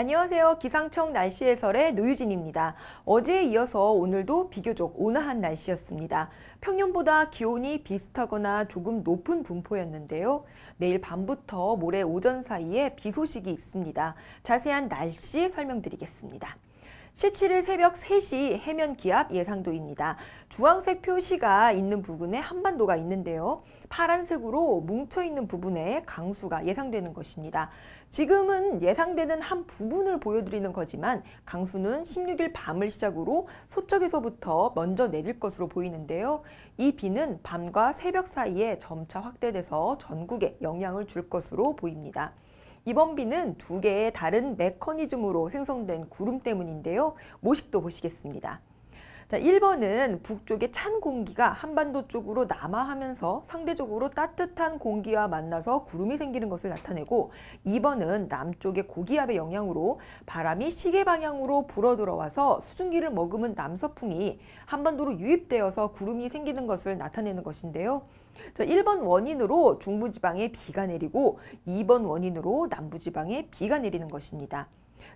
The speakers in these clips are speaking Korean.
안녕하세요. 기상청 날씨 해설의 노유진입니다. 어제에 이어서 오늘도 비교적 온화한 날씨였습니다. 평년보다 기온이 비슷하거나 조금 높은 분포였는데요. 내일 밤부터 모레 오전 사이에 비 소식이 있습니다. 자세한 날씨 설명드리겠습니다. 17일 새벽 3시 해면 기압 예상도입니다. 주황색 표시가 있는 부분에 한반도가 있는데요. 파란색으로 뭉쳐있는 부분에 강수가 예상되는 것입니다. 지금은 예상되는 한 부분을 보여드리는 거지만 강수는 16일 밤을 시작으로 서쪽에서부터 먼저 내릴 것으로 보이는데요. 이 비는 밤과 새벽 사이에 점차 확대돼서 전국에 영향을 줄 것으로 보입니다. 이번 비는 두 개의 다른 메커니즘으로 생성된 구름 때문인데요. 모식도 보시겠습니다. 자, 1번은 북쪽의 찬 공기가 한반도 쪽으로 남하하면서 상대적으로 따뜻한 공기와 만나서 구름이 생기는 것을 나타내고 2번은 남쪽의 고기압의 영향으로 바람이 시계 방향으로 불어 들어와서 수증기를 머금은 남서풍이 한반도로 유입되어서 구름이 생기는 것을 나타내는 것인데요. 자, 1번 원인으로 중부지방에 비가 내리고 2번 원인으로 남부지방에 비가 내리는 것입니다.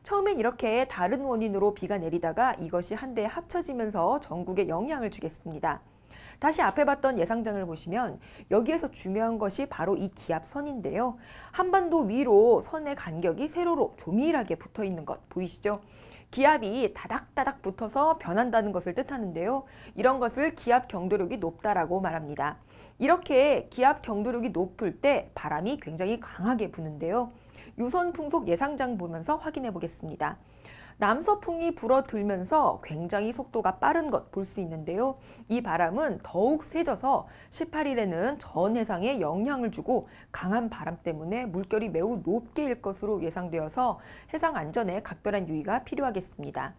처음엔 이렇게 다른 원인으로 비가 내리다가 이것이 한데 합쳐지면서 전국에 영향을 주겠습니다. 다시 앞에 봤던 예상장을 보시면 여기에서 중요한 것이 바로 이 기압선인데요. 한반도 위로 선의 간격이 세로로 조밀하게 붙어 있는 것 보이시죠? 기압이 다닥다닥 붙어서 변한다는 것을 뜻하는데요. 이런 것을 기압 경도력이 높다라고 말합니다. 이렇게 기압 경도력이 높을 때 바람이 굉장히 강하게 부는데요. 유선 풍속 예상장 보면서 확인해 보겠습니다. 남서풍이 불어들면서 굉장히 속도가 빠른 것 볼 수 있는데요. 이 바람은 더욱 세져서 18일에는 전 해상에 영향을 주고 강한 바람 때문에 물결이 매우 높게 일 것으로 예상되어서 해상 안전에 각별한 유의가 필요하겠습니다.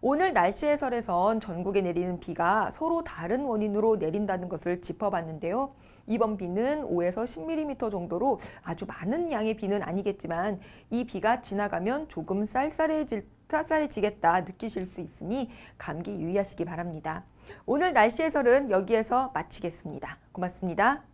오늘 날씨 해설에선 전국에 내리는 비가 서로 다른 원인으로 내린다는 것을 짚어봤는데요. 이번 비는 5에서 10mm 정도로 아주 많은 양의 비는 아니겠지만 이 비가 지나가면 조금 쌀쌀해질 쌀쌀해지겠다 느끼실 수 있으니 감기 유의하시기 바랍니다. 오늘 날씨 해설은 여기에서 마치겠습니다. 고맙습니다.